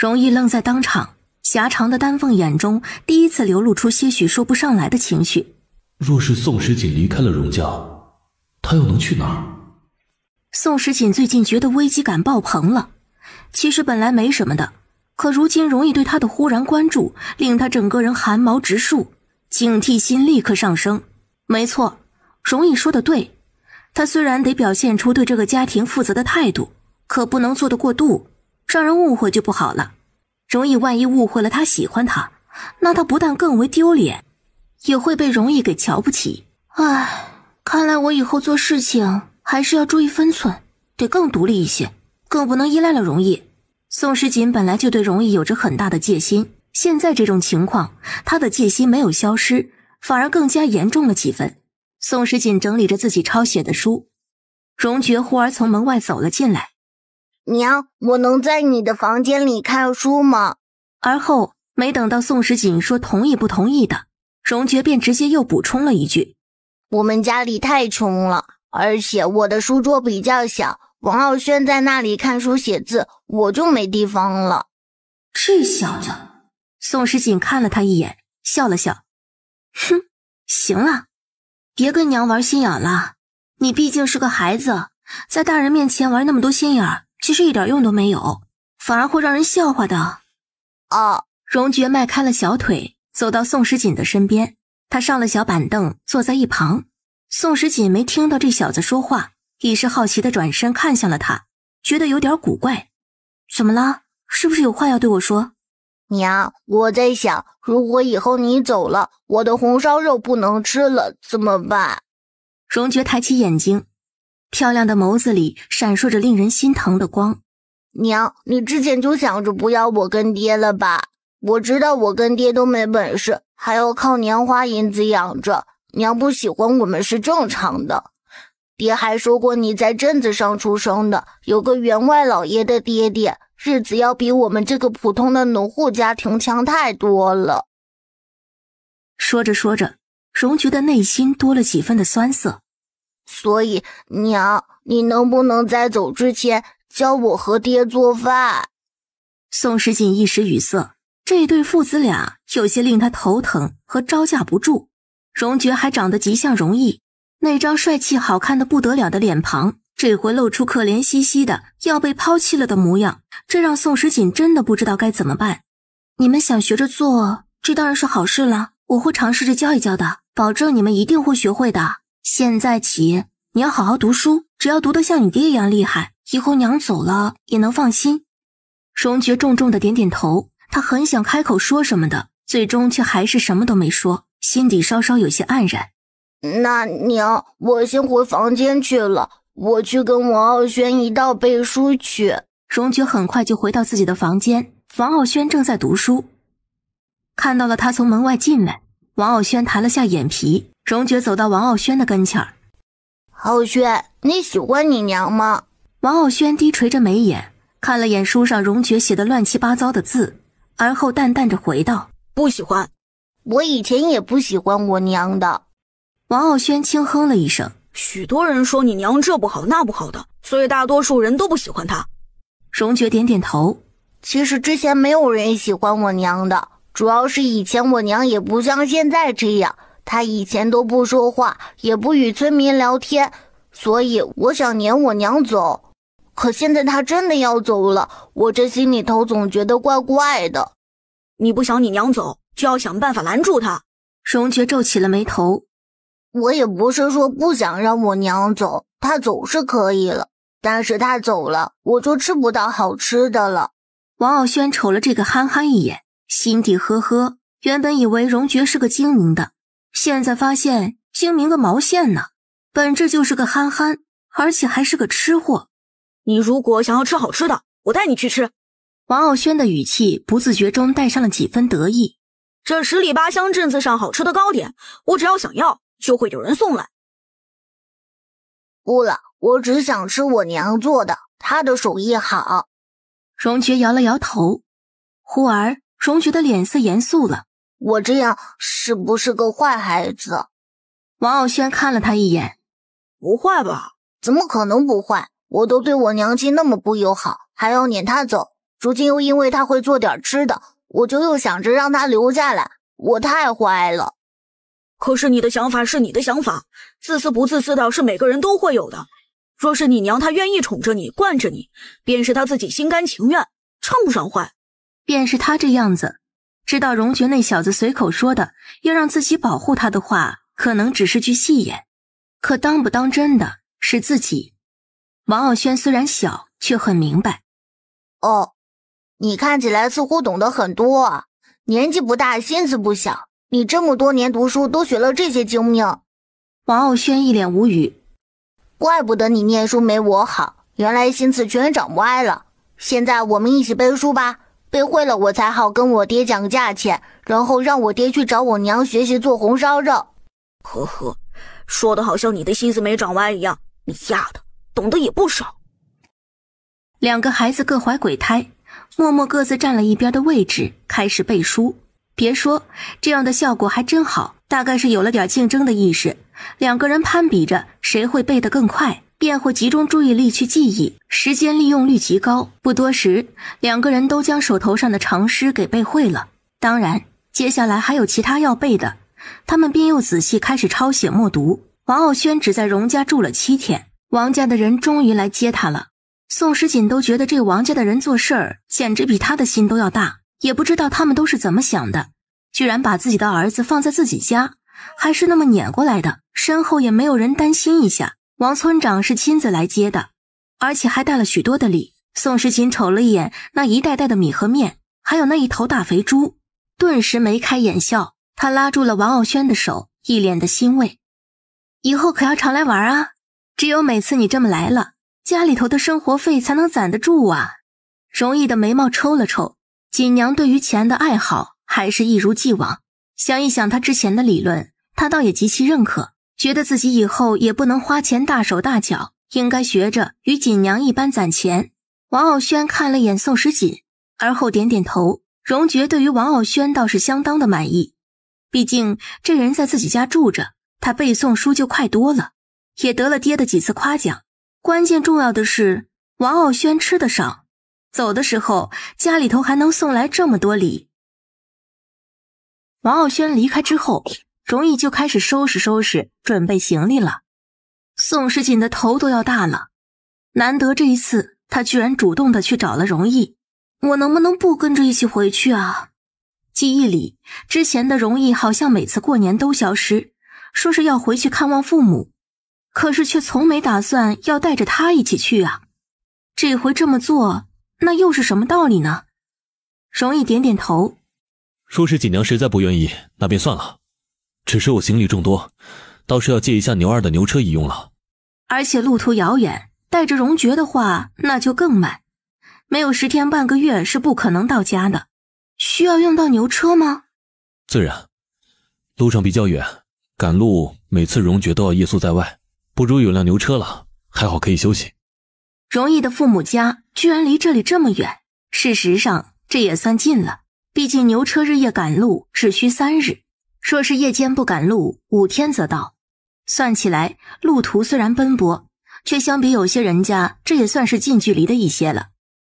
容易愣在当场，狭长的丹凤眼中第一次流露出些许说不上来的情绪。若是宋时锦离开了荣家，他又能去哪儿？宋时锦最近觉得危机感爆棚了。其实本来没什么的，可如今容易对他的忽然关注，令他整个人寒毛直竖，警惕心立刻上升。没错，容易说的对，他虽然得表现出对这个家庭负责的态度，可不能做得过度。让人误会就不好了，容易万一误会了，他喜欢他，那他不但更为丢脸，也会被容易给瞧不起。唉，看来我以后做事情还是要注意分寸，得更独立一些，更不能依赖了。容易。宋时锦本来就对容易有着很大的戒心，现在这种情况，他的戒心没有消失，反而更加严重了几分。宋时锦整理着自己抄写的书，荣爵忽而从门外走了进来。娘，我能在你的房间里看书吗？而后，没等到宋时锦说同意不同意的，荣爵便直接又补充了一句：“我们家里太穷了，而且我的书桌比较小，王傲轩在那里看书写字，我就没地方了。”这小子，宋时锦看了他一眼，笑了笑：“哼，行了，别跟娘玩心眼了。你毕竟是个孩子，在大人面前玩那么多心眼儿。”其实一点用都没有，反而会让人笑话的。啊！荣爵迈开了小腿，走到宋时锦的身边，他上了小板凳，坐在一旁。宋时锦没听到这小子说话，一时好奇的转身看向了他，觉得有点古怪。怎么了？是不是有话要对我说？娘，我在想，如果以后你走了，我的红烧肉不能吃了怎么办？荣爵抬起眼睛。漂亮的眸子里闪烁着令人心疼的光。娘，你之前就想着不要我跟爹了吧？我知道我跟爹都没本事，还要靠年花银子养着。娘不喜欢我们是正常的。爹还说过，你在镇子上出生的，有个员外老爷的爹爹，日子要比我们这个普通的农户家庭强太多了。说着说着，荣菊的内心多了几分的酸涩。所以，娘，你能不能在走之前教我和爹做饭？宋时锦一时语塞，这对父子俩有些令他头疼和招架不住。荣爵还长得极像荣毅，那张帅气好看的不得了的脸庞，这回露出可怜兮兮的要被抛弃了的模样，这让宋时锦真的不知道该怎么办。你们想学着做，这当然是好事了。我会尝试着教一教的，保证你们一定会学会的。现在起，你要好好读书，只要读得像你爹一样厉害，以后娘走了也能放心。荣爵重重的点点头，他很想开口说什么的，最终却还是什么都没说，心底稍稍有些黯然。那娘，我先回房间去了，我去跟王傲轩一道背书去。荣爵很快就回到自己的房间，王傲轩正在读书，看到了他从门外进来，王傲轩抬了下眼皮。荣爵走到王傲轩的跟前儿，傲轩，你喜欢你娘吗？王傲轩低垂着眉眼，看了眼书上荣爵写的乱七八糟的字，而后淡淡着回道：“不喜欢。”我以前也不喜欢我娘的。王傲轩轻哼了一声：“许多人说你娘这不好那不好的，所以大多数人都不喜欢她。”荣爵点点头：“其实之前没有人喜欢我娘的，主要是以前我娘也不像现在这样。”他以前都不说话，也不与村民聊天，所以我想撵我娘走。可现在他真的要走了，我这心里头总觉得怪怪的。你不想你娘走，就要想办法拦住他。荣爵皱起了眉头。我也不是说不想让我娘走，她走是可以了。但是她走了，我就吃不到好吃的了。王傲轩瞅了这个憨憨一眼，心底呵呵。原本以为荣爵是个精明的。现在发现精明个毛线呢，本质就是个憨憨，而且还是个吃货。你如果想要吃好吃的，我带你去吃。王傲轩的语气不自觉中带上了几分得意。这十里八乡镇子上好吃的糕点，我只要想要，就会有人送来。不了，我只想吃我娘做的，她的手艺好。荣觉摇了摇头，忽而荣觉的脸色严肃了。我这样是不是个坏孩子？王傲轩看了他一眼，不坏吧？怎么可能不坏？我都对我娘亲那么不友好，还要撵她走，如今又因为她会做点吃的，我就又想着让她留下来。我太坏了。可是你的想法是你的想法，自私不自私的，是每个人都会有的。若是你娘她愿意宠着你、惯着你，便是她自己心甘情愿，称不上坏；便是她这样子。知道荣爵那小子随口说的要让自己保护他的话，可能只是句戏言，可当不当真的是自己。王傲轩虽然小，却很明白。哦，你看起来似乎懂得很多，年纪不大，心思不小。你这么多年读书，都学了这些精妙。王傲轩一脸无语，怪不得你念书没我好，原来心思全长歪了。现在我们一起背书吧。背会了我才好跟我爹讲价钱，然后让我爹去找我娘学习做红烧肉。呵呵，说的好像你的心思没长歪一样，你丫的懂得也不少。两个孩子各怀鬼胎，默默各自占了一边的位置，开始背书。别说这样的效果还真好，大概是有了点竞争的意识，两个人攀比着谁会背得更快。便会集中注意力去记忆，时间利用率极高。不多时，两个人都将手头上的长诗给背会了。当然，接下来还有其他要背的，他们便又仔细开始抄写默读。王傲轩只在荣家住了七天，王家的人终于来接他了。宋时锦都觉得这王家的人做事儿简直比他的心都要大，也不知道他们都是怎么想的，居然把自己的儿子放在自己家，还是那么撵过来的，身后也没有人担心一下。王村长是亲自来接的，而且还带了许多的礼。宋时琴瞅了一眼那一袋袋的米和面，还有那一头大肥猪，顿时眉开眼笑。他拉住了王傲轩的手，一脸的欣慰：“以后可要常来玩啊！只有每次你这么来了，家里头的生活费才能攒得住啊！”容易的眉毛抽了抽。锦娘对于钱的爱好还是一如既往。想一想他之前的理论，他倒也极其认可。觉得自己以后也不能花钱大手大脚，应该学着与锦娘一般攒钱。王傲轩看了眼宋时锦，而后点点头。荣爵对于王傲轩倒是相当的满意，毕竟这人在自己家住着，他背诵书就快多了，也得了爹的几次夸奖。关键重要的是，王傲轩吃得少，走的时候家里头还能送来这么多礼。王傲轩离开之后。容易就开始收拾收拾，准备行李了。宋时锦的头都要大了。难得这一次，他居然主动的去找了容易。我能不能不跟着一起回去啊？记忆里之前的容易好像每次过年都消失，说是要回去看望父母，可是却从没打算要带着他一起去啊。这回这么做，那又是什么道理呢？容易点点头，说是锦娘实在不愿意，那便算了。只是我行李众多，倒是要借一下牛二的牛车一用了。而且路途遥远，带着荣爵的话，那就更慢，没有十天半个月是不可能到家的。需要用到牛车吗？自然，路上比较远，赶路每次荣爵都要夜宿在外，不如有辆牛车了，还好可以休息。荣毅的父母家居然离这里这么远，事实上这也算近了，毕竟牛车日夜赶路只需三日。若是夜间不赶路，五天则到。算起来，路途虽然奔波，却相比有些人家，这也算是近距离的一些了。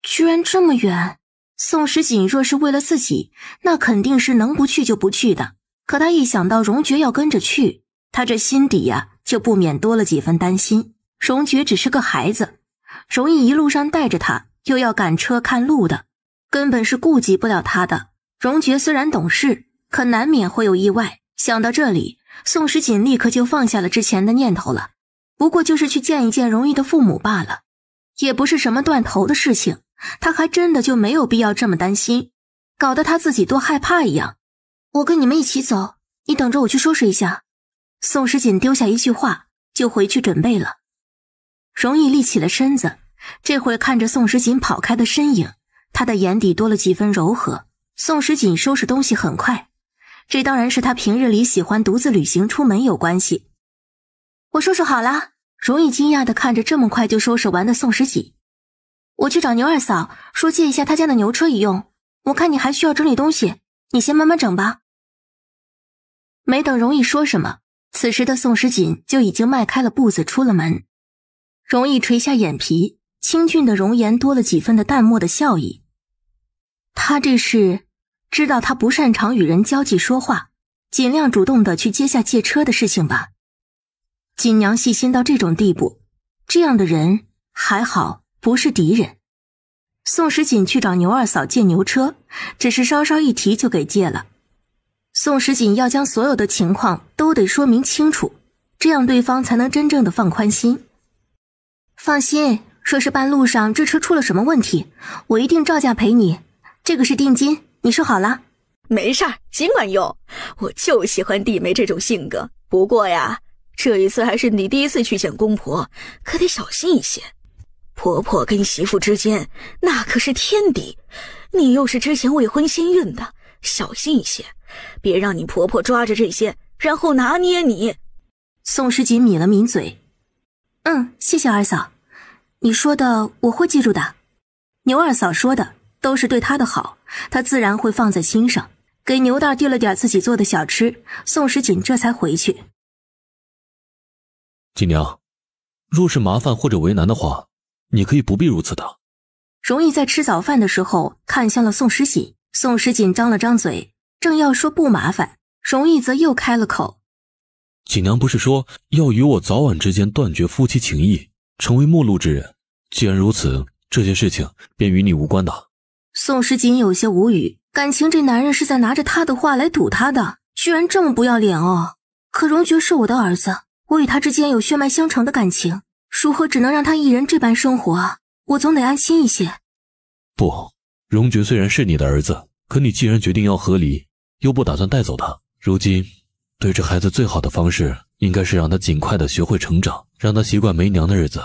居然这么远！宋时锦若是为了自己，那肯定是能不去就不去的。可他一想到荣爵要跟着去，他这心底呀就不免多了几分担心。荣爵只是个孩子，容易一路上带着他，又要赶车看路的，根本是顾及不了他的。荣爵虽然懂事。可难免会有意外。想到这里，宋时锦立刻就放下了之前的念头了。不过就是去见一见容易的父母罢了，也不是什么断头的事情。他还真的就没有必要这么担心，搞得他自己多害怕一样。我跟你们一起走，你等着我去收拾一下。宋时锦丢下一句话就回去准备了。容易立起了身子，这会看着宋时锦跑开的身影，他的眼底多了几分柔和。宋时锦收拾东西很快。这当然是他平日里喜欢独自旅行出门有关系。我收拾好了，容易惊讶的看着这么快就收拾完的宋时锦。我去找牛二嫂，说借一下他家的牛车一用。我看你还需要整理东西，你先慢慢整吧。没等容易说什么，此时的宋时锦就已经迈开了步子出了门。容易垂下眼皮，清俊的容颜多了几分的淡漠的笑意。他这是？知道他不擅长与人交际说话，尽量主动的去接下借车的事情吧。锦娘细心到这种地步，这样的人还好，不是敌人。宋时锦去找牛二嫂借牛车，只是稍稍一提就给借了。宋时锦要将所有的情况都得说明清楚，这样对方才能真正的放宽心。放心，说是半路上这车出了什么问题，我一定照价赔你。这个是定金。你说好了，没事儿，尽管用。我就喜欢弟妹这种性格。不过呀，这一次还是你第一次去见公婆，可得小心一些。婆婆跟媳妇之间那可是天敌，你又是之前未婚先孕的，小心一些，别让你婆婆抓着这些，然后拿捏你。宋时锦抿了抿嘴，嗯，谢谢二嫂，你说的我会记住的。牛二嫂说的。都是对他的好，他自然会放在心上。给牛蛋递了点自己做的小吃，宋时锦这才回去。锦娘，若是麻烦或者为难的话，你可以不必如此的。容易在吃早饭的时候看向了宋时锦，宋时锦张了张嘴，正要说不麻烦，容易则又开了口：“锦娘不是说要与我早晚之间断绝夫妻情谊，成为陌路之人？既然如此，这些事情便与你无关的。”宋时锦有些无语，感情这男人是在拿着他的话来堵他的，居然这么不要脸哦！可荣爵是我的儿子，我与他之间有血脉相承的感情，如何只能让他一人这般生活？我总得安心一些。不，荣爵虽然是你的儿子，可你既然决定要和离，又不打算带走他，如今对这孩子最好的方式，应该是让他尽快的学会成长，让他习惯没娘的日子。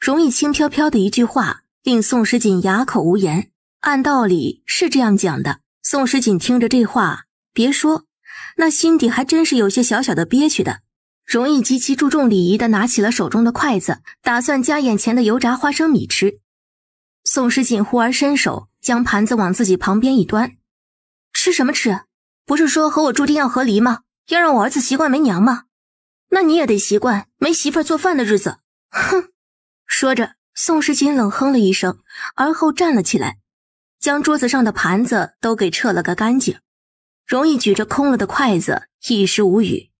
容易轻飘飘的一句话，令宋时锦哑口无言。按道理是这样讲的。宋时锦听着这话，别说，那心底还真是有些小小的憋屈的。容易极其注重礼仪的拿起了手中的筷子，打算夹眼前的油炸花生米吃。宋时锦忽而伸手将盘子往自己旁边一端，吃什么吃？不是说和我注定要和离吗？要让我儿子习惯没娘吗？那你也得习惯没媳妇做饭的日子。哼！说着，宋时锦冷哼了一声，而后站了起来。将桌子上的盘子都给撤了个干净，容易举着空了的筷子，一时无语。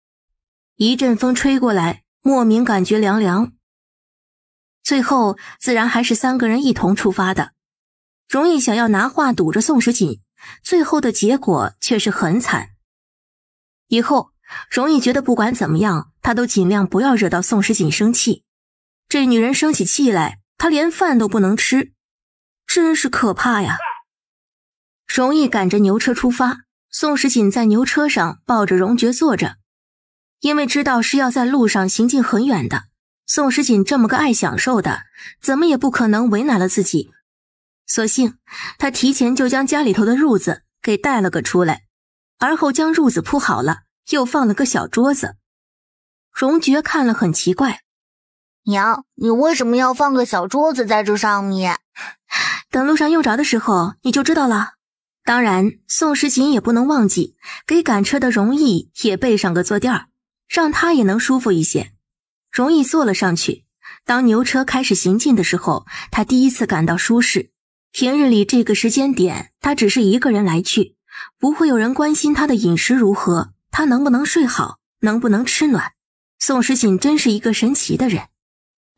一阵风吹过来，莫名感觉凉凉。最后，自然还是三个人一同出发的。容易想要拿话堵着宋时锦，最后的结果却是很惨。以后，容易觉得不管怎么样，他都尽量不要惹到宋时锦生气。这女人生起气来，他连饭都不能吃，真是可怕呀。容易赶着牛车出发，宋时锦在牛车上抱着荣爵坐着，因为知道是要在路上行进很远的，宋时锦这么个爱享受的，怎么也不可能为难了自己，所幸他提前就将家里头的褥子给带了个出来，而后将褥子铺好了，又放了个小桌子。荣爵看了很奇怪：“娘，你为什么要放个小桌子在这上面？等路上用着的时候，你就知道了。”当然，宋时锦也不能忘记给赶车的容易也备上个坐垫儿，让他也能舒服一些。容易坐了上去，当牛车开始行进的时候，他第一次感到舒适。平日里这个时间点，他只是一个人来去，不会有人关心他的饮食如何，他能不能睡好，能不能吃暖。宋时锦真是一个神奇的人。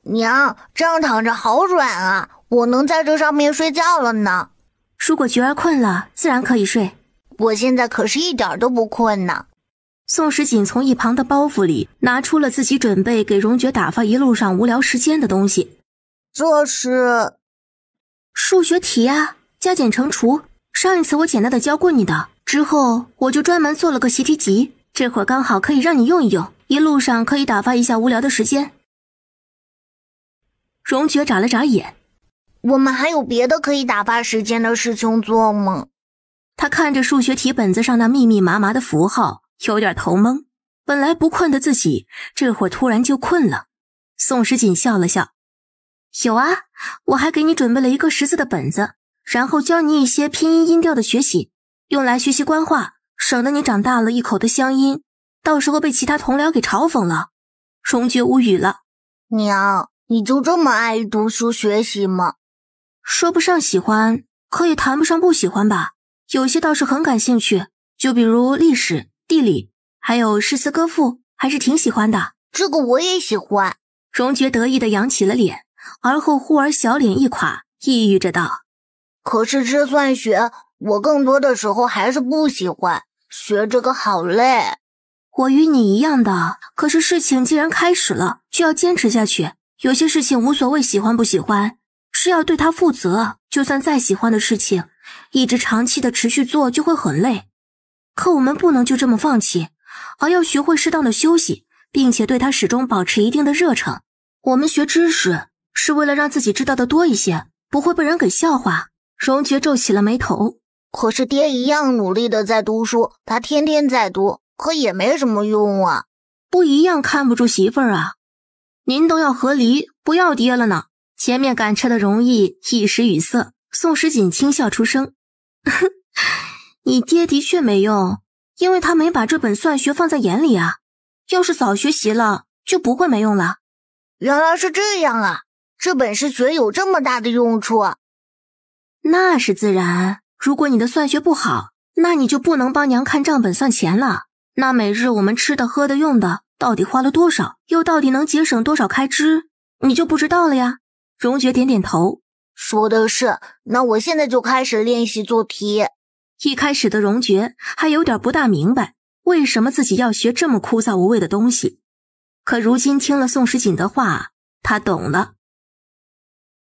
娘，这样躺着好软啊，我能在这上面睡觉了呢。如果菊儿困了，自然可以睡。我现在可是一点都不困呢。宋时锦从一旁的包袱里拿出了自己准备给荣爵打发一路上无聊时间的东西。这是数学题啊，加减乘除。上一次我简单的教过你的，之后我就专门做了个习题集，这会儿刚好可以让你用一用，一路上可以打发一下无聊的时间。荣爵眨了眨眼。我们还有别的可以打发时间的事情做吗？他看着数学题本子上那密密麻麻的符号，有点头懵。本来不困的自己，这会儿突然就困了。宋时锦笑了笑：“有啊，我还给你准备了一个识字的本子，然后教你一些拼音音调的学习，用来学习官话，省得你长大了一口的乡音，到时候被其他同僚给嘲讽了。”荣爵无语了：“娘，你就这么爱读书学习吗？”说不上喜欢，可也谈不上不喜欢吧。有些倒是很感兴趣，就比如历史、地理，还有诗词歌赋，还是挺喜欢的。这个我也喜欢。荣觉得意的扬起了脸，而后忽而小脸一垮，抑郁着道：“可是这算学，我更多的时候还是不喜欢，学这个好累。”我与你一样的。可是事情既然开始了，就要坚持下去。有些事情无所谓喜欢不喜欢。是要对他负责，就算再喜欢的事情，一直长期的持续做就会很累。可我们不能就这么放弃，而要学会适当的休息，并且对他始终保持一定的热忱。我们学知识是为了让自己知道的多一些，不会被人给笑话。荣爵皱起了眉头。可是爹一样努力的在读书，他天天在读，可也没什么用啊。不一样，看不住媳妇儿啊。您都要和离，不要爹了呢。前面赶车的容易一时语塞，宋时锦轻笑出声：“ 你爹的确没用，因为他没把这本算学放在眼里啊。要是早学习了，就不会没用了。”原来是这样啊！这本是学有这么大的用处？那是自然。如果你的算学不好，那你就不能帮娘看账本算钱了。那每日我们吃的、喝的、用的，到底花了多少，又到底能节省多少开支，你就不知道了呀。荣爵点点头，说的是：“那我现在就开始练习做题。”一开始的荣爵还有点不大明白，为什么自己要学这么枯燥无味的东西。可如今听了宋时锦的话，他懂了。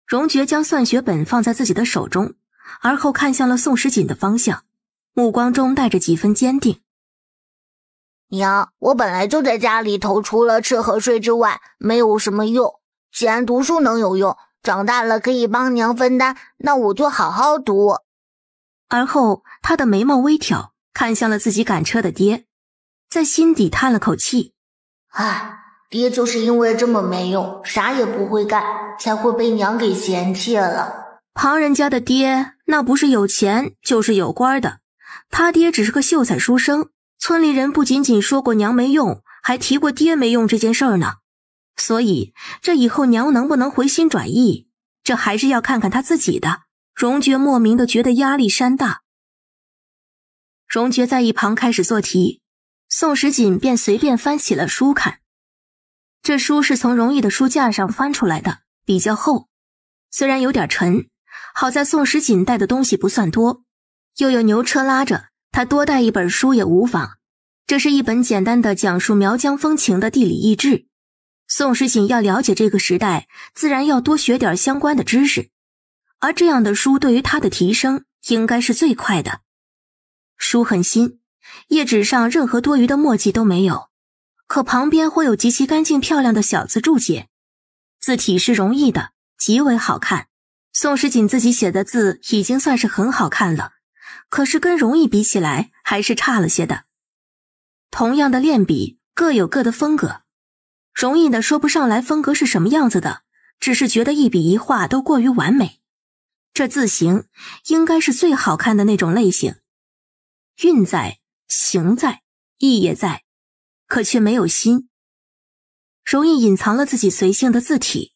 荣爵将算学本放在自己的手中，而后看向了宋时锦的方向，目光中带着几分坚定。“娘，我本来就在家里头，除了吃和睡之外，没有什么用。”既然读书能有用，长大了可以帮娘分担，那我就好好读。而后，他的眉毛微挑，看向了自己赶车的爹，在心底叹了口气：“唉，爹就是因为这么没用，啥也不会干，才会被娘给嫌弃了。旁人家的爹，那不是有钱就是有官的，他爹只是个秀才书生。村里人不仅仅说过娘没用，还提过爹没用这件事儿呢。”所以，这以后娘能不能回心转意，这还是要看看她自己的。荣爵莫名的觉得压力山大。荣爵在一旁开始做题，宋时锦便随便翻起了书看。这书是从荣毅的书架上翻出来的，比较厚，虽然有点沉，好在宋时锦带的东西不算多，又有牛车拉着，他多带一本书也无妨。这是一本简单的讲述苗疆风情的地理志。宋时锦要了解这个时代，自然要多学点相关的知识，而这样的书对于他的提升应该是最快的。书很新，页纸上任何多余的墨迹都没有，可旁边会有极其干净漂亮的小字注解，字体是容易的，极为好看。宋时锦自己写的字已经算是很好看了，可是跟容易比起来还是差了些的。同样的练笔，各有各的风格。容易的说不上来，风格是什么样子的，只是觉得一笔一画都过于完美，这字形应该是最好看的那种类型，韵在，形在，意也在，可却没有心。容易隐藏了自己随性的字体，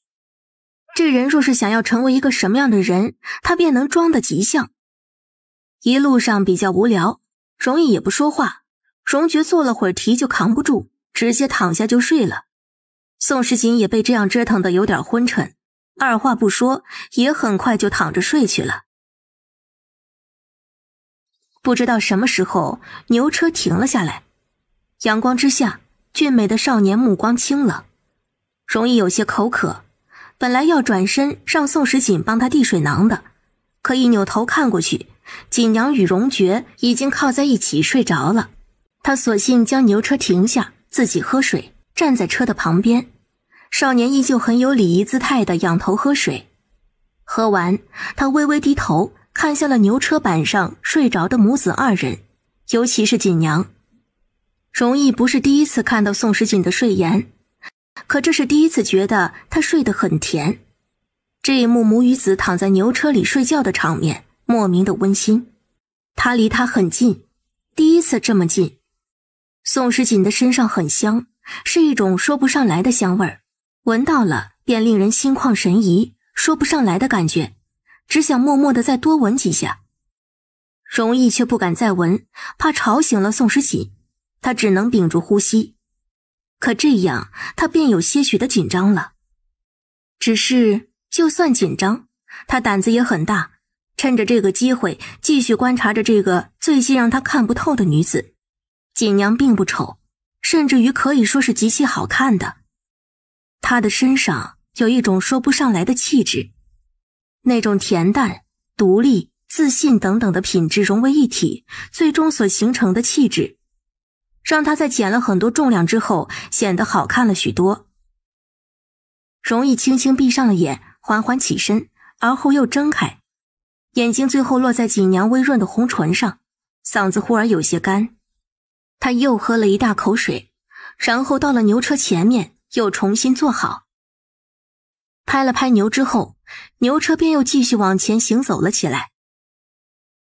这人若是想要成为一个什么样的人，他便能装的极像。一路上比较无聊，容易也不说话。荣爵做了会儿题就扛不住，直接躺下就睡了。宋时锦也被这样折腾的有点昏沉，二话不说也很快就躺着睡去了。不知道什么时候牛车停了下来，阳光之下，俊美的少年目光清冷，容易有些口渴。本来要转身让宋时锦帮他递水囊的，可一扭头看过去，锦娘与荣爵已经靠在一起睡着了。他索性将牛车停下，自己喝水。站在车的旁边，少年依旧很有礼仪姿态的仰头喝水，喝完，他微微低头看向了牛车板上睡着的母子二人，尤其是锦娘。容易不是第一次看到宋时锦的睡颜，可这是第一次觉得他睡得很甜。这一幕母与子躺在牛车里睡觉的场面，莫名的温馨。他离他很近，第一次这么近。宋时锦的身上很香。是一种说不上来的香味儿，闻到了便令人心旷神怡，说不上来的感觉，只想默默的再多闻几下。容易却不敢再闻，怕吵醒了宋时锦，他只能屏住呼吸。可这样，他便有些许的紧张了。只是，就算紧张，他胆子也很大，趁着这个机会继续观察着这个最近让他看不透的女子。锦娘并不丑。甚至于可以说是极其好看的。她的身上有一种说不上来的气质，那种恬淡、独立、自信等等的品质融为一体，最终所形成的气质，让她在减了很多重量之后显得好看了许多。容易轻轻闭上了眼，缓缓起身，而后又睁开，眼睛最后落在锦娘微润的红唇上，嗓子忽然有些干。他又喝了一大口水，然后到了牛车前面，又重新坐好，拍了拍牛之后，牛车便又继续往前行走了起来。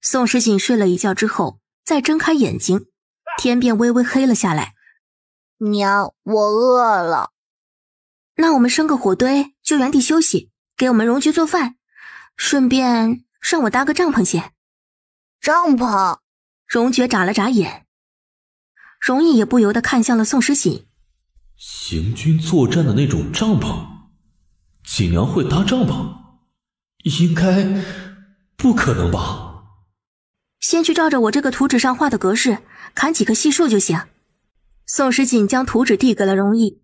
宋时锦睡了一觉之后，再睁开眼睛，天便微微黑了下来。娘，我饿了，那我们生个火堆，就原地休息，给我们荣爵做饭，顺便让我搭个帐篷先。帐篷，荣爵眨了眨眼。容易也不由得看向了宋时锦，行军作战的那种帐篷，锦娘会搭帐篷，应该不可能吧？先去照着我这个图纸上画的格式砍几棵细树就行。宋时锦将图纸递给了容易，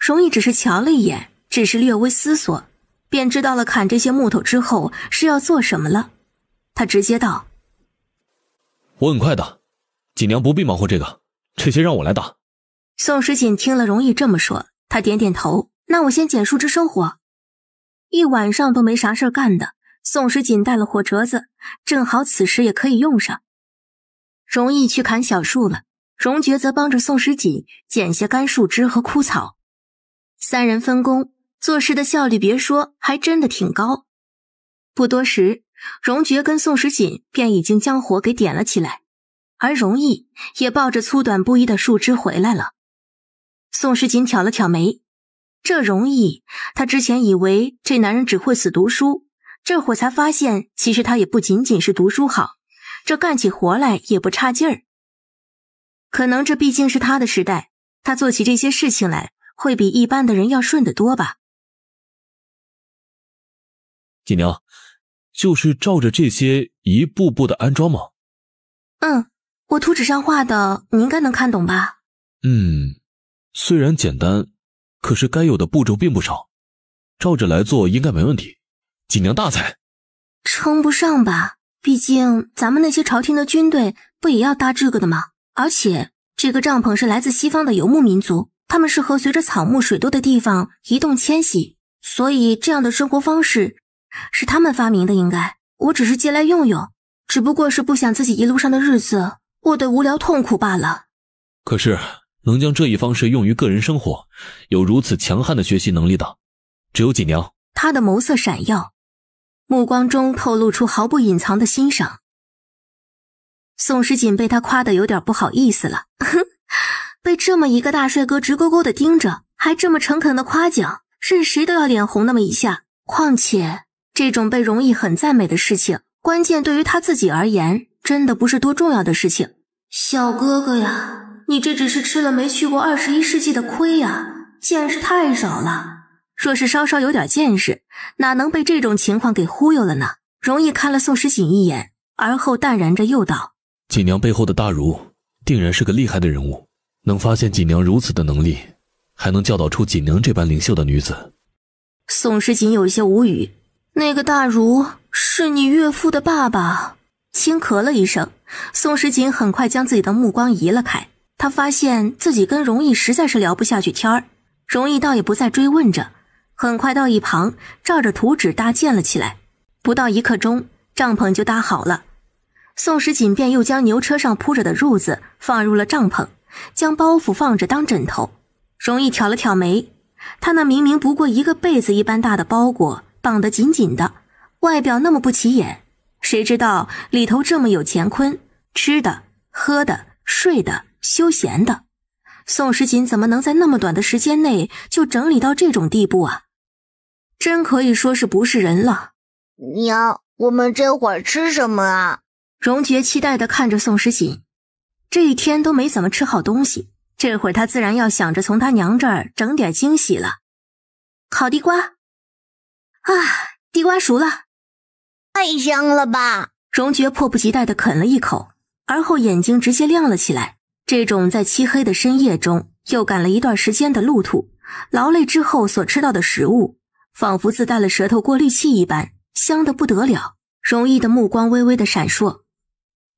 容易只是瞧了一眼，只是略微思索，便知道了砍这些木头之后是要做什么了。他直接道：“我很快的，锦娘不必忙活这个。”这些让我来打。宋时锦听了，容易这么说，他点点头。那我先捡树枝生火。一晚上都没啥事干的，宋时锦带了火折子，正好此时也可以用上。容易去砍小树了，荣爵则帮着宋时锦捡些干树枝和枯草。三人分工做事的效率，别说还真的挺高。不多时，荣爵跟宋时锦便已经将火给点了起来。而容易也抱着粗短不一的树枝回来了。宋时锦挑了挑眉，这容易，他之前以为这男人只会死读书，这会儿才发现，其实他也不仅仅是读书好，这干起活来也不差劲儿。可能这毕竟是他的时代，他做起这些事情来会比一般的人要顺得多吧。锦娘，就是照着这些一步步的安装吗？嗯。我图纸上画的，你应该能看懂吧？嗯，虽然简单，可是该有的步骤并不少，照着来做应该没问题。锦娘大才，称不上吧？毕竟咱们那些朝廷的军队不也要搭这个的吗？而且这个帐篷是来自西方的游牧民族，他们适合随着草木水多的地方移动迁徙，所以这样的生活方式是他们发明的。应该我只是借来用用，只不过是不想自己一路上的日子。过得无聊痛苦罢了。可是能将这一方式用于个人生活，有如此强悍的学习能力的，只有锦娘。她的眸色闪耀，目光中透露出毫不隐藏的欣赏。宋时锦被他夸得有点不好意思了，被这么一个大帅哥直勾勾的盯着，还这么诚恳的夸奖，任谁都要脸红那么一下。况且这种被容易很赞美的事情，关键对于他自己而言，真的不是多重要的事情。小哥哥呀，你这只是吃了没去过二十一世纪的亏呀，见识太少了。若是稍稍有点见识，哪能被这种情况给忽悠了呢？容易看了宋时锦一眼，而后淡然着又道：“锦娘背后的大儒，定然是个厉害的人物，能发现锦娘如此的能力，还能教导出锦娘这般灵秀的女子。”宋时锦有些无语：“那个大儒是你岳父的爸爸。”轻咳了一声，宋时锦很快将自己的目光移了开。他发现自己跟容易实在是聊不下去天儿，容易倒也不再追问着，很快到一旁照着图纸搭建了起来。不到一刻钟，帐篷就搭好了，宋时锦便又将牛车上铺着的褥子放入了帐篷，将包袱放着当枕头。容易挑了挑眉，他那明明不过一个被子一般大的包裹，绑得紧紧的，外表那么不起眼。谁知道里头这么有乾坤，吃的、喝的、睡的、休闲的，宋时锦怎么能在那么短的时间内就整理到这种地步啊？真可以说是不是人了！娘，我们这会儿吃什么啊？荣爵期待的看着宋时锦，这一天都没怎么吃好东西，这会儿他自然要想着从他娘这儿整点惊喜了。烤地瓜，啊，地瓜熟了。太香了吧！荣爵迫不及待的啃了一口，而后眼睛直接亮了起来。这种在漆黑的深夜中又赶了一段时间的路途，劳累之后所吃到的食物，仿佛自带了舌头过滤器一般，香的不得了。容易的目光微微的闪烁，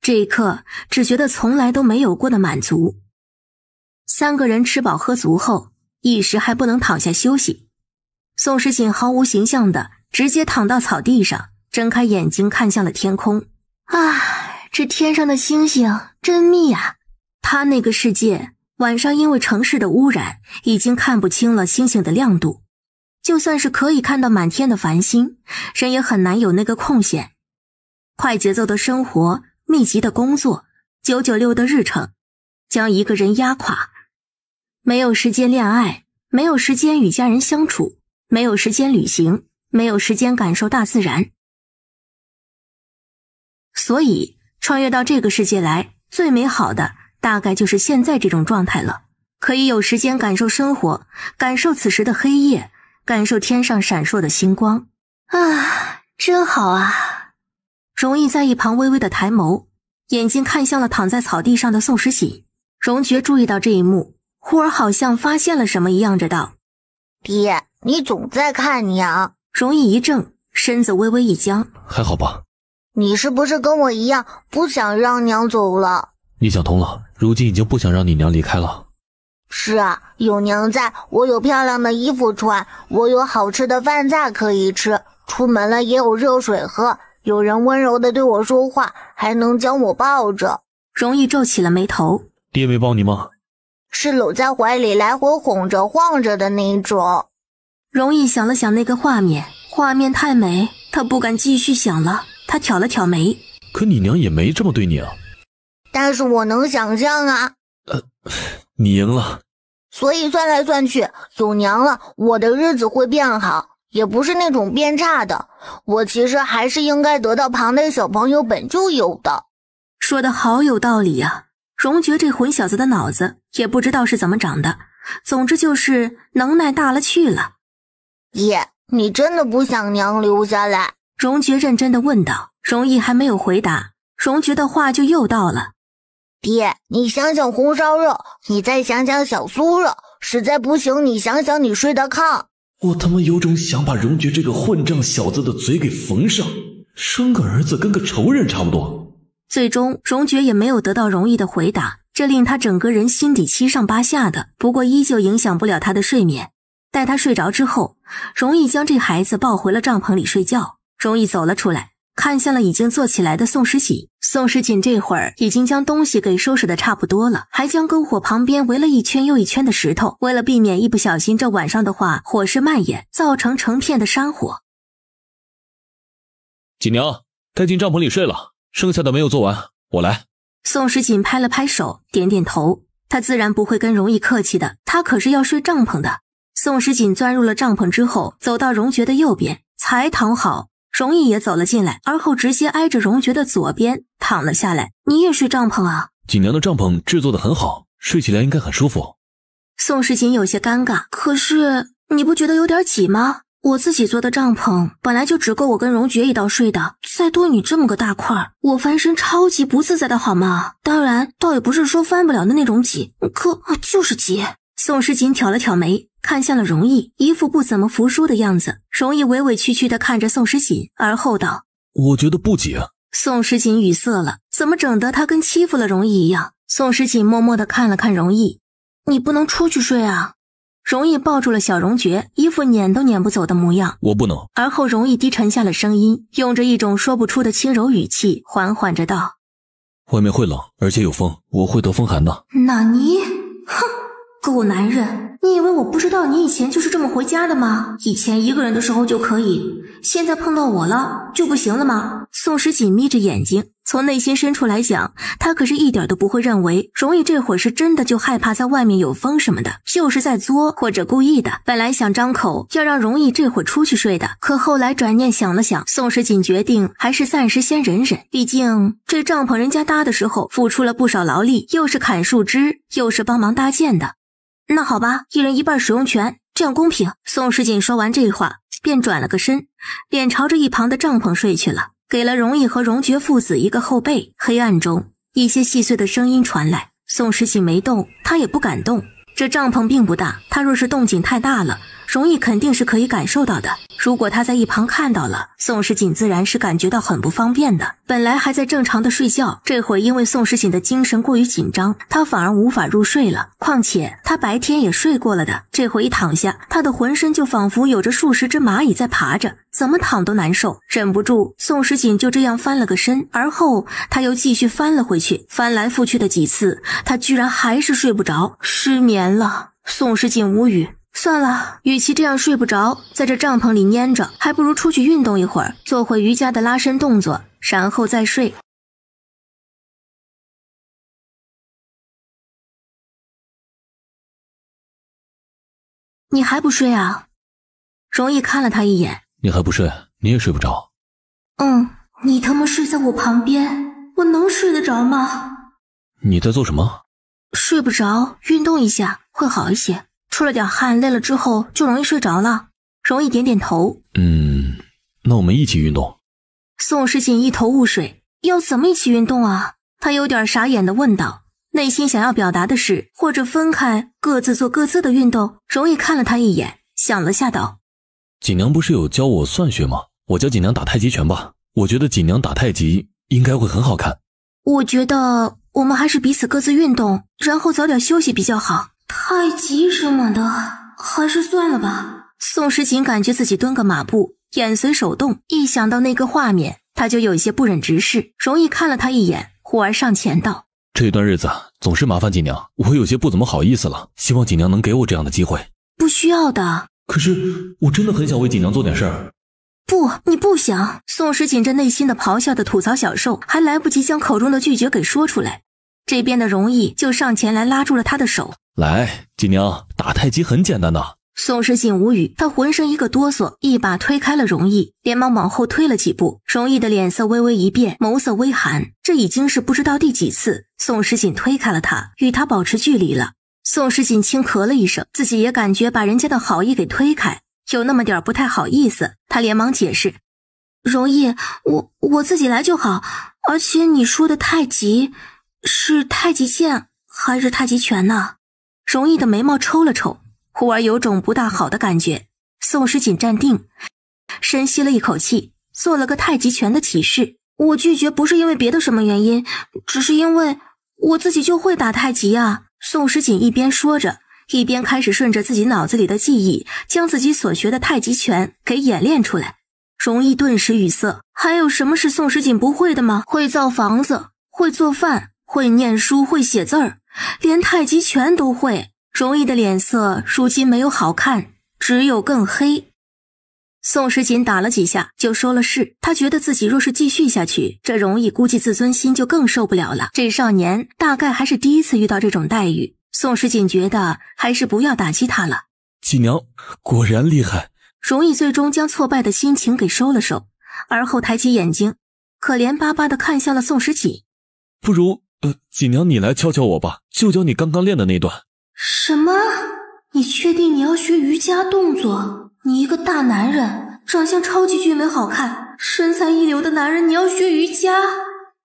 这一刻只觉得从来都没有过的满足。三个人吃饱喝足后，一时还不能躺下休息。宋时锦毫无形象的直接躺到草地上。睁开眼睛，看向了天空。啊，这天上的星星真密啊！他那个世界晚上因为城市的污染，已经看不清了星星的亮度。就算是可以看到满天的繁星，人也很难有那个空闲。快节奏的生活，密集的工作，九九六的日程，将一个人压垮。没有时间恋爱，没有时间与家人相处，没有时间旅行，没有时间感受大自然。所以，穿越到这个世界来，最美好的大概就是现在这种状态了。可以有时间感受生活，感受此时的黑夜，感受天上闪烁的星光，啊，真好啊！容易在一旁微微的抬眸，眼睛看向了躺在草地上的宋时锦。荣爵注意到这一幕，忽而好像发现了什么一样，着道：“爹，你总在看娘。”容易一怔，身子微微一僵：“还好吧。”你是不是跟我一样不想让娘走了？你想通了，如今已经不想让你娘离开了。是啊，有娘在，我有漂亮的衣服穿，我有好吃的饭菜可以吃，出门了也有热水喝，有人温柔的对我说话，还能将我抱着。容易皱起了眉头。爹没抱你吗？是搂在怀里来回哄着晃着的那种。容易想了想那个画面，画面太美，他不敢继续想了。他挑了挑眉，可你娘也没这么对你啊。但是我能想象啊。呃，你赢了，所以算来算去，有娘了，我的日子会变好，也不是那种变差的。我其实还是应该得到旁的小朋友本就有的。说的好有道理呀，荣爵这混小子的脑子也不知道是怎么长的，总之就是能耐大了去了。爷，你真的不想娘留下来？荣爵认真的问道：“荣毅还没有回答，荣爵的话就又到了。爹，你想想红烧肉，你再想想小酥肉，实在不行，你想想你睡的炕。我他妈有种想把荣爵这个混账小子的嘴给缝上，生个儿子跟个仇人差不多。”最终，荣爵也没有得到荣毅的回答，这令他整个人心底七上八下的。不过，依旧影响不了他的睡眠。待他睡着之后，荣毅将这孩子抱回了帐篷里睡觉。容易走了出来，看向了已经坐起来的宋时锦。宋时锦这会儿已经将东西给收拾的差不多了，还将篝火旁边围了一圈又一圈的石头，为了避免一不小心这晚上的话火势蔓延，造成成片的山火。锦娘，该进帐篷里睡了，剩下的没有做完，我来。宋时锦拍了拍手，点点头，他自然不会跟容易客气的，他可是要睡帐篷的。宋时锦钻入了帐篷之后，走到荣爵的右边，才躺好。荣毅也走了进来，而后直接挨着荣爵的左边躺了下来。你也睡帐篷啊？锦娘的帐篷制作的很好，睡起来应该很舒服。宋时锦有些尴尬，可是你不觉得有点挤吗？我自己做的帐篷本来就只够我跟荣爵一道睡的，再多你这么个大块儿，我翻身超级不自在的好吗？当然，倒也不是说翻不了的那种挤，可就是挤。宋时锦挑了挑眉。看向了容易，一副不怎么服输的样子。容易委委屈屈的看着宋时锦，而后道：“我觉得不挤。”宋时锦语塞了，怎么整得他跟欺负了容易一样？宋时锦默默的看了看容易：“你不能出去睡啊！”容易抱住了小荣觉，一副撵都撵不走的模样。我不能。而后，容易低沉下了声音，用着一种说不出的轻柔语气，缓缓着道：“外面会冷，而且有风，我会得风寒的。”纳尼？哼。狗男人，你以为我不知道你以前就是这么回家的吗？以前一个人的时候就可以，现在碰到我了就不行了吗？宋时锦眯着眼睛，从内心深处来讲，他可是一点都不会认为容易这会儿是真的就害怕在外面有风什么的，就是在作或者故意的。本来想张口要让容易这会儿出去睡的，可后来转念想了想，宋时锦决定还是暂时先忍忍，毕竟这帐篷人家搭的时候付出了不少劳力，又是砍树枝，又是帮忙搭建的。那好吧，一人一半使用权，这样公平。宋时锦说完这话，便转了个身，脸朝着一旁的帐篷睡去了，给了荣毅和荣爵父子一个后背。黑暗中，一些细碎的声音传来。宋时锦没动，他也不敢动。这帐篷并不大，他若是动静太大了。容易肯定是可以感受到的。如果他在一旁看到了宋时锦，自然是感觉到很不方便的。本来还在正常的睡觉，这会儿因为宋时锦的精神过于紧张，他反而无法入睡了。况且他白天也睡过了的，这会一躺下，他的浑身就仿佛有着数十只蚂蚁在爬着，怎么躺都难受。忍不住，宋时锦就这样翻了个身，而后他又继续翻了回去，翻来覆去的几次，他居然还是睡不着，失眠了。宋时锦无语。算了，与其这样睡不着，在这帐篷里蔫着，还不如出去运动一会儿，做会瑜伽的拉伸动作，然后再睡。你还不睡啊？容易看了他一眼。你还不睡？你也睡不着？嗯，你他妈睡在我旁边，我能睡得着吗？你在做什么？睡不着，运动一下会好一些。出了点汗，累了之后就容易睡着了，容易点点头。嗯，那我们一起运动。宋诗锦一头雾水，要怎么一起运动啊？他有点傻眼的问道，内心想要表达的是，或者分开各自做各自的运动。容易看了他一眼，想了下道：“锦娘不是有教我算学吗？我教锦娘打太极拳吧。我觉得锦娘打太极应该会很好看。”我觉得我们还是彼此各自运动，然后早点休息比较好。太急什么的，还是算了吧。宋时锦感觉自己蹲个马步，眼随手动，一想到那个画面，他就有些不忍直视。容易看了他一眼，忽而上前道：“这段日子总是麻烦锦娘，我有些不怎么好意思了。希望锦娘能给我这样的机会。”不需要的。可是我真的很想为锦娘做点事儿。不，你不想。宋时锦这内心的咆哮的吐槽小兽，还来不及将口中的拒绝给说出来。这边的容易就上前来拉住了他的手，来，金娘打太极很简单的。宋时锦无语，他浑身一个哆嗦，一把推开了容易，连忙往后退了几步。容易的脸色微微一变，眸色微寒。这已经是不知道第几次，宋时锦推开了他，与他保持距离了。宋时锦轻咳了一声，自己也感觉把人家的好意给推开，有那么点不太好意思。他连忙解释：“容易，我我自己来就好，而且你说的太极。”是太极剑还是太极拳呢？容易的眉毛抽了抽，忽而有种不大好的感觉。宋时锦站定，深吸了一口气，做了个太极拳的起势。我拒绝不是因为别的什么原因，只是因为我自己就会打太极啊！宋时锦一边说着，一边开始顺着自己脑子里的记忆，将自己所学的太极拳给演练出来。容易顿时语塞，还有什么是宋时锦不会的吗？会造房子，会做饭。会念书，会写字儿，连太极拳都会。容易的脸色如今没有好看，只有更黑。宋时锦打了几下，就说了是。他觉得自己若是继续下去，这容易估计自尊心就更受不了了。这少年大概还是第一次遇到这种待遇。宋时锦觉得还是不要打击他了。锦娘果然厉害。容易最终将挫败的心情给收了收，而后抬起眼睛，可怜巴巴的看向了宋时锦，不如。呃，锦娘，你来教教我吧，就教你刚刚练的那段。什么？你确定你要学瑜伽动作？你一个大男人，长相超级俊美好看，身材一流的男人，你要学瑜伽？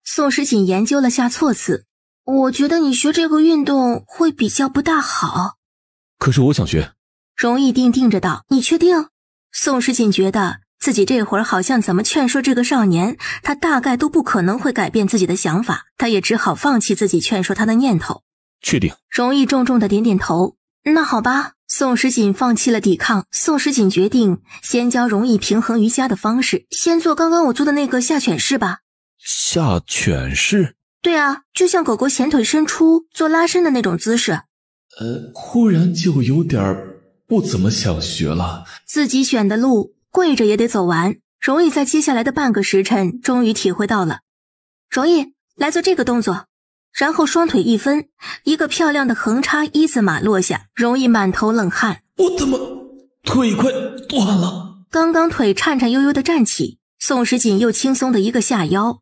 宋时锦研究了下措辞，我觉得你学这个运动会比较不大好。可是我想学。容易定定着道，你确定？宋时锦觉得。自己这会儿好像怎么劝说这个少年，他大概都不可能会改变自己的想法，他也只好放弃自己劝说他的念头。确定？容易重重的点点头。那好吧，宋时锦放弃了抵抗。宋时锦决定先教容易平衡瑜伽的方式，先做刚刚我做的那个下犬式吧。下犬式？对啊，就像狗狗前腿伸出做拉伸的那种姿势。呃，忽然就有点不怎么想学了。自己选的路。跪着也得走完，容易在接下来的半个时辰终于体会到了。容易来做这个动作，然后双腿一分，一个漂亮的横插一字马落下。容易满头冷汗，我怎么腿快断了？刚刚腿颤颤悠悠的站起，宋时锦又轻松的一个下腰，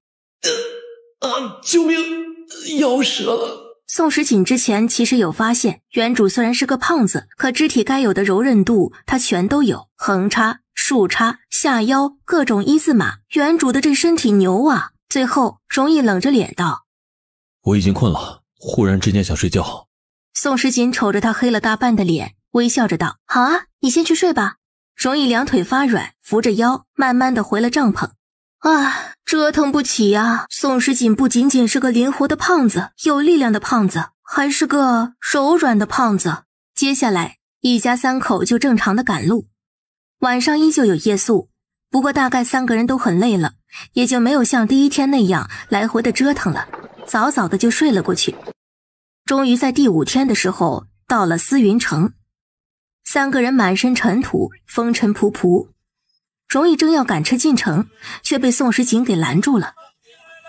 啊！救命，腰折了！宋时锦之前其实有发现，原主虽然是个胖子，可肢体该有的柔韧度他全都有，横插。树叉下腰，各种一字马，原主的这身体牛啊！最后，容易冷着脸道：“我已经困了，忽然之间想睡觉。”宋时锦瞅着他黑了大半的脸，微笑着道：“好啊，你先去睡吧。”容易两腿发软，扶着腰，慢慢的回了帐篷。啊，折腾不起呀！宋时锦不仅仅是个灵活的胖子，有力量的胖子，还是个柔软的胖子。接下来，一家三口就正常的赶路。晚上依旧有夜宿，不过大概三个人都很累了，也就没有像第一天那样来回的折腾了，早早的就睡了过去。终于在第五天的时候到了思云城，三个人满身尘土，风尘仆仆。容易正要赶车进城，却被宋时锦给拦住了。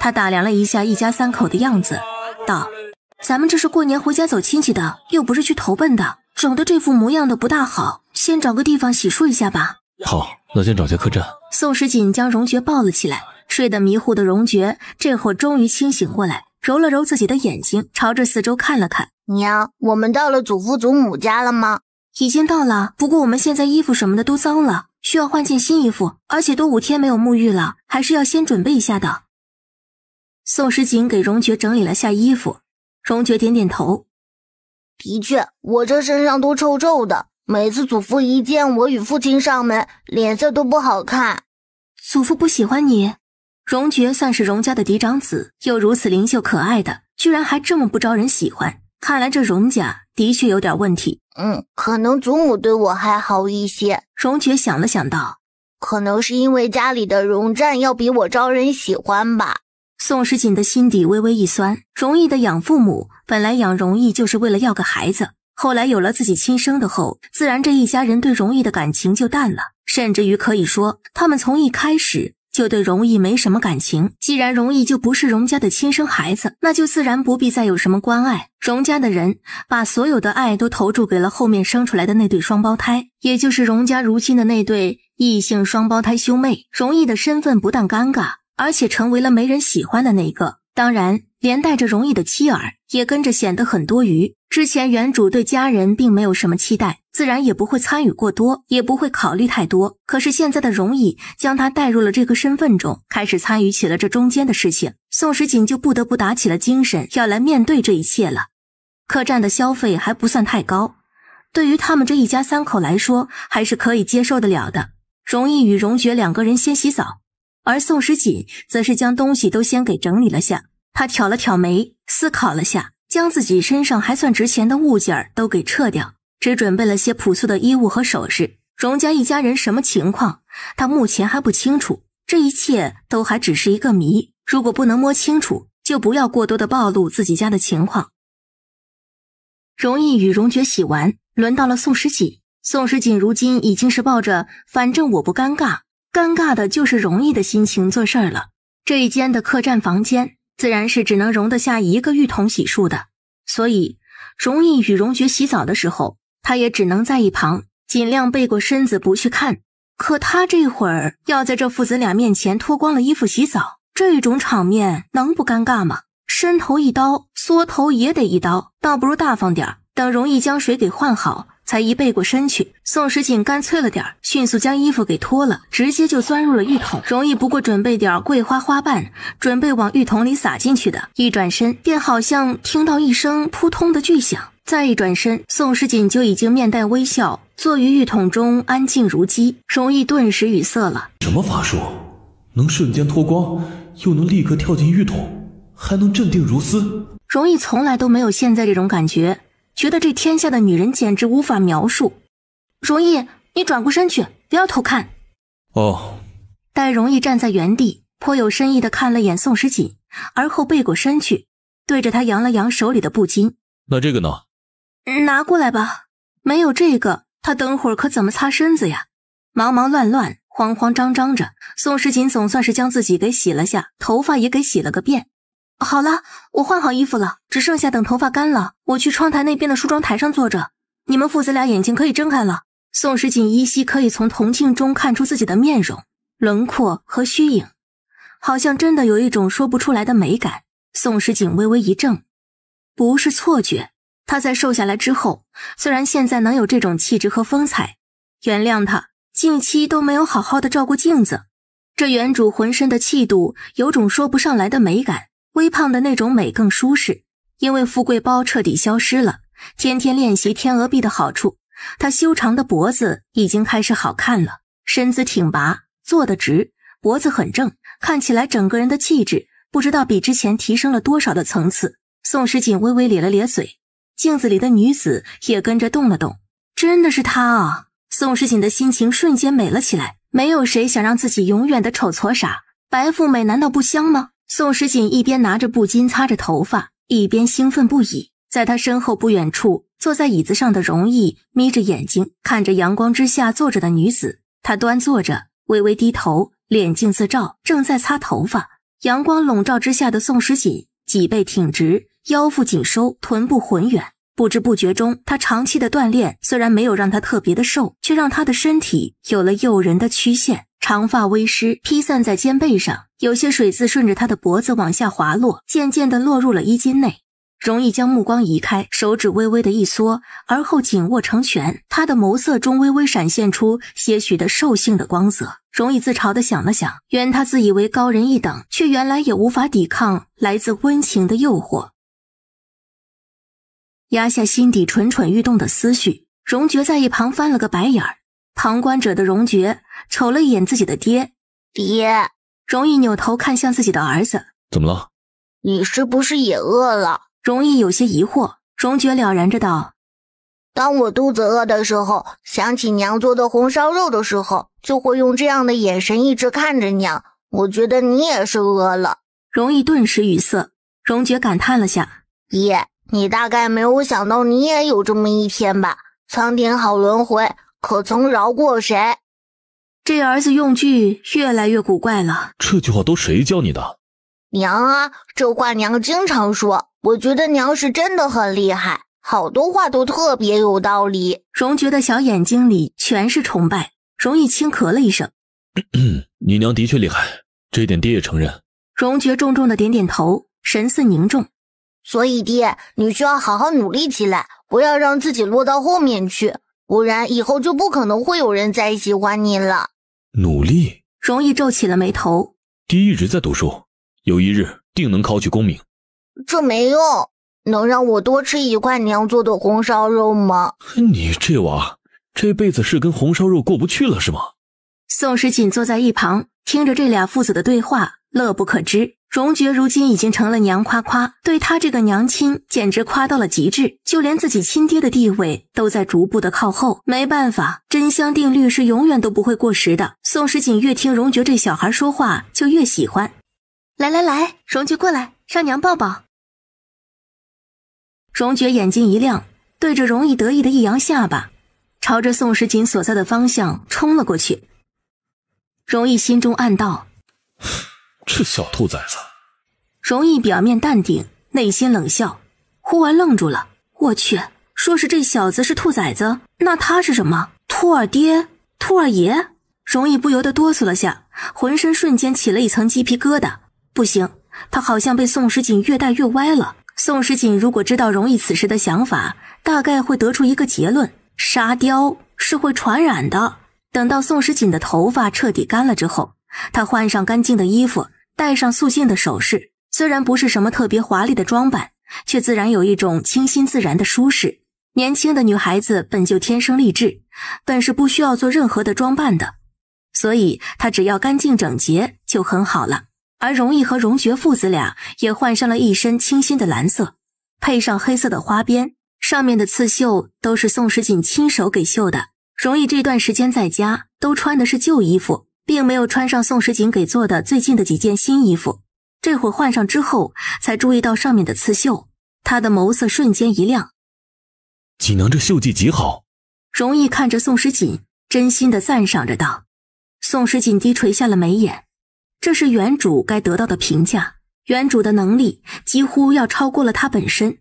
他打量了一下一家三口的样子，道：“咱们这是过年回家走亲戚的，又不是去投奔的。”整的这副模样的不大好，先找个地方洗漱一下吧。好，那先找家客栈。宋时锦将荣爵抱了起来，睡得迷糊的荣爵这会儿终于清醒过来，揉了揉自己的眼睛，朝着四周看了看。娘，我们到了祖父祖母家了吗？已经到了，不过我们现在衣服什么的都脏了，需要换件新衣服，而且都五天没有沐浴了，还是要先准备一下的。宋时锦给荣爵整理了下衣服，荣爵点点头。的确，我这身上都臭臭的。每次祖父一见我与父亲上门，脸色都不好看。祖父不喜欢你，荣爵算是荣家的嫡长子，又如此灵秀可爱的，居然还这么不招人喜欢。看来这荣家的确有点问题。嗯，可能祖母对我还好一些。荣爵想了想道：“可能是因为家里的荣湛要比我招人喜欢吧。”宋时锦的心底微微一酸。容易的养父母本来养容易就是为了要个孩子，后来有了自己亲生的后，自然这一家人对容易的感情就淡了，甚至于可以说他们从一开始就对容易没什么感情。既然容易就不是荣家的亲生孩子，那就自然不必再有什么关爱。荣家的人把所有的爱都投注给了后面生出来的那对双胞胎，也就是荣家如今的那对异性双胞胎兄妹。容易的身份不但尴尬。而且成为了没人喜欢的那个，当然连带着容易的妻儿也跟着显得很多余。之前原主对家人并没有什么期待，自然也不会参与过多，也不会考虑太多。可是现在的容易将他带入了这个身份中，开始参与起了这中间的事情。宋时锦就不得不打起了精神，要来面对这一切了。客栈的消费还不算太高，对于他们这一家三口来说，还是可以接受得了的。容易与荣爵两个人先洗澡。而宋时锦则是将东西都先给整理了下，他挑了挑眉，思考了下，将自己身上还算值钱的物件都给撤掉，只准备了些朴素的衣物和首饰。荣家一家人什么情况，他目前还不清楚，这一切都还只是一个谜。如果不能摸清楚，就不要过多的暴露自己家的情况。容易与荣爵洗完，轮到了宋时锦。宋时锦如今已经是抱着反正我不尴尬。尴尬的就是容易的心情做事儿了。这一间的客栈房间自然是只能容得下一个浴桶洗漱的，所以容易与荣爵洗澡的时候，他也只能在一旁尽量背过身子不去看。可他这会儿要在这父子俩面前脱光了衣服洗澡，这种场面能不尴尬吗？伸头一刀，缩头也得一刀，倒不如大方点。等容易将水给换好。才一背过身去，宋时锦干脆了点儿，迅速将衣服给脱了，直接就钻入了浴桶。容易不过准备点桂花花瓣，准备往浴桶里撒进去的。一转身，便好像听到一声扑通的巨响。再一转身，宋时锦就已经面带微笑，坐于浴桶中，安静如鸡。容易顿时语塞了。什么法术，能瞬间脱光，又能立刻跳进浴桶，还能镇定如斯？容易从来都没有现在这种感觉。觉得这天下的女人简直无法描述。容易，你转过身去，不要偷看。哦。戴容易站在原地，颇有深意的看了眼宋时锦，而后背过身去，对着他扬了扬手里的布巾。那这个呢？拿过来吧。没有这个，他等会儿可怎么擦身子呀？忙忙乱乱，慌慌张张着，宋时锦总算是将自己给洗了下，头发也给洗了个遍。好了，我换好衣服了，只剩下等头发干了。我去窗台那边的梳妆台上坐着。你们父子俩眼睛可以睁开了。宋时锦依稀可以从铜镜中看出自己的面容轮廓和虚影，好像真的有一种说不出来的美感。宋时锦微微一怔，不是错觉。他在瘦下来之后，虽然现在能有这种气质和风采，原谅他近期都没有好好的照顾镜子。这原主浑身的气度，有种说不上来的美感。微胖的那种美更舒适，因为富贵包彻底消失了。天天练习天鹅臂的好处，她修长的脖子已经开始好看了，身姿挺拔，坐得直，脖子很正，看起来整个人的气质不知道比之前提升了多少的层次。宋诗锦微微咧了咧嘴，镜子里的女子也跟着动了动。真的是她啊！宋诗锦的心情瞬间美了起来。没有谁想让自己永远的丑矬傻，白富美难道不香吗？宋时锦一边拿着布巾擦着头发，一边兴奋不已。在他身后不远处，坐在椅子上的容易眯着眼睛看着阳光之下坐着的女子。他端坐着，微微低头，脸镜自照，正在擦头发。阳光笼罩之下的宋时锦，脊背挺直，腰腹紧收，臀部浑圆。不知不觉中，他长期的锻炼虽然没有让他特别的瘦，却让他的身体有了诱人的曲线。长发微湿，披散在肩背上，有些水渍顺着他的脖子往下滑落，渐渐的落入了衣襟内。容易将目光移开，手指微微的一缩，而后紧握成拳。他的眸色中微微闪现出些许的兽性的光泽。容易自嘲的想了想，原他自以为高人一等，却原来也无法抵抗来自温情的诱惑。压下心底蠢蠢欲动的思绪，荣爵在一旁翻了个白眼儿。旁观者的荣爵瞅了一眼自己的爹，爹，荣毅扭头看向自己的儿子，怎么了？你是不是也饿了？荣毅有些疑惑。荣爵了然着道：“当我肚子饿的时候，想起娘做的红烧肉的时候，就会用这样的眼神一直看着娘。我觉得你也是饿了。”荣毅顿时语塞。荣爵感叹了下：“爹，你大概没有想到你也有这么一天吧？苍天好轮回。”可曾饶过谁？这儿子用句越来越古怪了。这句话都谁教你的？娘啊，这话娘经常说。我觉得娘是真的很厉害，好多话都特别有道理。荣觉的小眼睛里全是崇拜。容易轻咳了一声，你娘的确厉害，这点爹也承认。荣觉重重的点点头，神色凝重。所以爹，你需要好好努力起来，不要让自己落到后面去。不然以后就不可能会有人再喜欢你了。努力，容易皱起了眉头。爹一直在读书，有一日定能考取功名。这没用，能让我多吃一块娘做的红烧肉吗？你这娃这辈子是跟红烧肉过不去了是吗？宋时锦坐在一旁，听着这俩父子的对话，乐不可支。荣爵如今已经成了娘夸夸，对他这个娘亲简直夸到了极致，就连自己亲爹的地位都在逐步的靠后。没办法，真香定律是永远都不会过时的。宋时锦越听荣爵这小孩说话，就越喜欢。来来来，荣爵过来，让娘抱抱。荣爵眼睛一亮，对着容易得意的一扬下巴，朝着宋时锦所在的方向冲了过去。容易心中暗道：“ 这小兔崽子。”容易表面淡定，内心冷笑，忽然愣住了。我去，说是这小子是兔崽子，那他是什么？兔二爹？兔二爷？容易不由得哆嗦了下，浑身瞬间起了一层鸡皮疙瘩。不行，他好像被宋时锦越带越歪了。宋时锦如果知道容易此时的想法，大概会得出一个结论：沙雕是会传染的。等到宋时锦的头发彻底干了之后，他换上干净的衣服，戴上素净的首饰。虽然不是什么特别华丽的装扮，却自然有一种清新自然的舒适。年轻的女孩子本就天生丽质，本是不需要做任何的装扮的，所以她只要干净整洁就很好了。而容易和荣爵父子俩也换上了一身清新的蓝色，配上黑色的花边，上面的刺绣都是宋时锦亲手给绣的。容易这段时间在家都穿的是旧衣服，并没有穿上宋时锦给做的最近的几件新衣服。这会换上之后，才注意到上面的刺绣，他的眸色瞬间一亮。锦娘这绣技极好。容易看着宋时锦，真心的赞赏着道：“宋时锦低垂下了眉眼，这是原主该得到的评价。原主的能力几乎要超过了他本身。”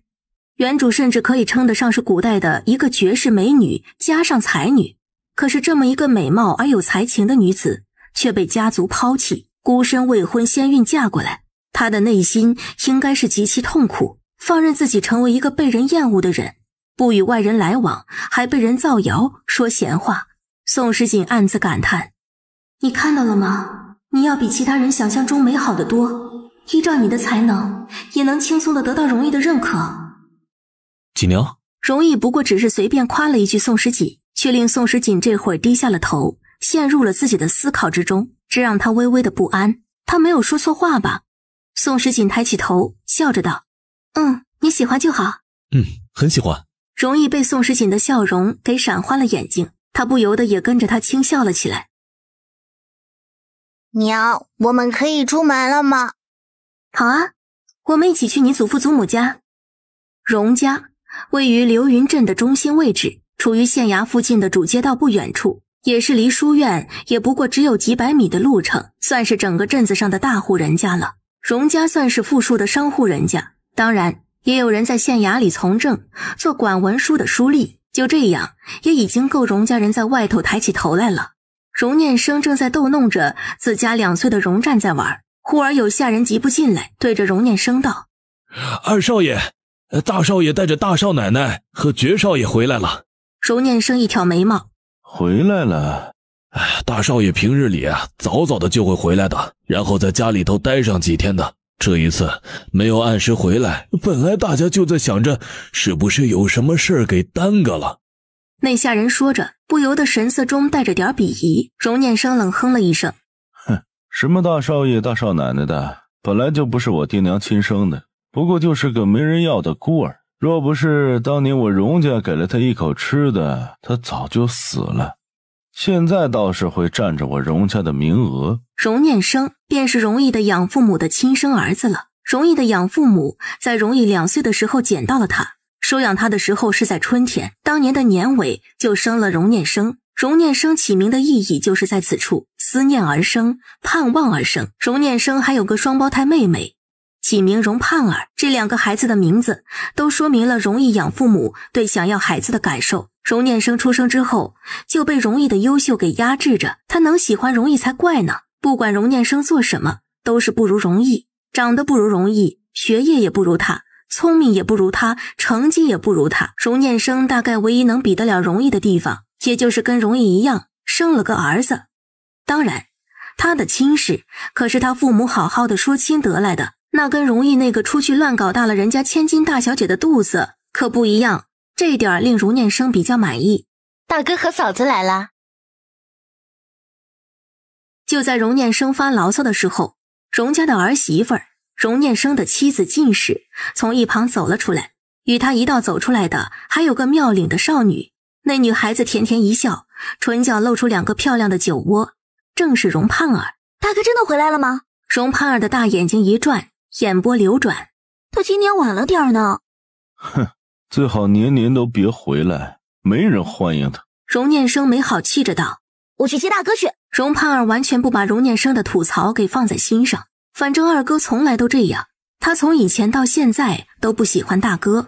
原主甚至可以称得上是古代的一个绝世美女，加上才女。可是这么一个美貌而有才情的女子，却被家族抛弃，孤身未婚先孕嫁过来。她的内心应该是极其痛苦，放任自己成为一个被人厌恶的人，不与外人来往，还被人造谣说闲话。宋时锦暗自感叹：“你看到了吗？你要比其他人想象中美好的多。依照你的才能，也能轻松的得到荣易的认可。”锦娘，容易不过只是随便夸了一句宋时锦，却令宋时锦这会儿低下了头，陷入了自己的思考之中。这让他微微的不安。他没有说错话吧？宋时锦抬起头，笑着道：“嗯，你喜欢就好。嗯，很喜欢。”容易被宋时锦的笑容给闪花了眼睛，他不由得也跟着他轻笑了起来。娘，我们可以出门了吗？好啊，我们一起去你祖父祖母家，荣家。位于流云镇的中心位置，处于县衙附近的主街道不远处，也是离书院也不过只有几百米的路程，算是整个镇子上的大户人家了。荣家算是富庶的商户人家，当然也有人在县衙里从政，做管文书的书吏。就这样，也已经够荣家人在外头抬起头来了。荣念生正在逗弄着自家两岁的荣湛在玩，忽而有下人急步进来，对着荣念生道：“二少爷。”大少爷带着大少奶奶和爵少爷回来了。荣念生一挑眉毛，回来了。哎，大少爷平日里啊，早早的就会回来的，然后在家里头待上几天的。这一次没有按时回来，本来大家就在想着是不是有什么事儿给耽搁了。那下人说着，不由得神色中带着点鄙夷。荣念生冷哼了一声：“哼，什么大少爷、大少奶奶的，本来就不是我爹娘亲生的。”不过就是个没人要的孤儿，若不是当年我荣家给了他一口吃的，他早就死了。现在倒是会占着我荣家的名额。荣念生便是荣毅的养父母的亲生儿子了。荣毅的养父母在荣毅两岁的时候捡到了他，收养他的时候是在春天，当年的年尾就生了荣念生。荣念生起名的意义就是在此处，思念而生，盼望而生。荣念生还有个双胞胎妹妹。起名荣盼儿，这两个孩子的名字都说明了荣毅养父母对想要孩子的感受。荣念生出生之后就被荣毅的优秀给压制着，他能喜欢荣毅才怪呢！不管荣念生做什么，都是不如荣毅，长得不如荣毅，学业也不如他，聪明也不如他，成绩也不如他。荣念生大概唯一能比得了荣毅的地方，也就是跟荣毅一样，生了个儿子。当然，他的亲事可是他父母好好的说亲得来的。那跟容易那个出去乱搞大了人家千金大小姐的肚子可不一样，这点令容念生比较满意。大哥和嫂子来了。就在容念生发牢骚的时候，荣家的儿媳妇儿，念生的妻子，进士从一旁走了出来。与他一道走出来的还有个妙龄的少女。那女孩子甜甜一笑，唇角露出两个漂亮的酒窝，正是荣盼儿。大哥真的回来了吗？荣盼儿的大眼睛一转。眼波流转，他今年晚了点儿呢。哼，最好年年都别回来，没人欢迎他。荣念生没好气着道：“我去接大哥去。”荣盼儿完全不把荣念生的吐槽给放在心上，反正二哥从来都这样。他从以前到现在都不喜欢大哥。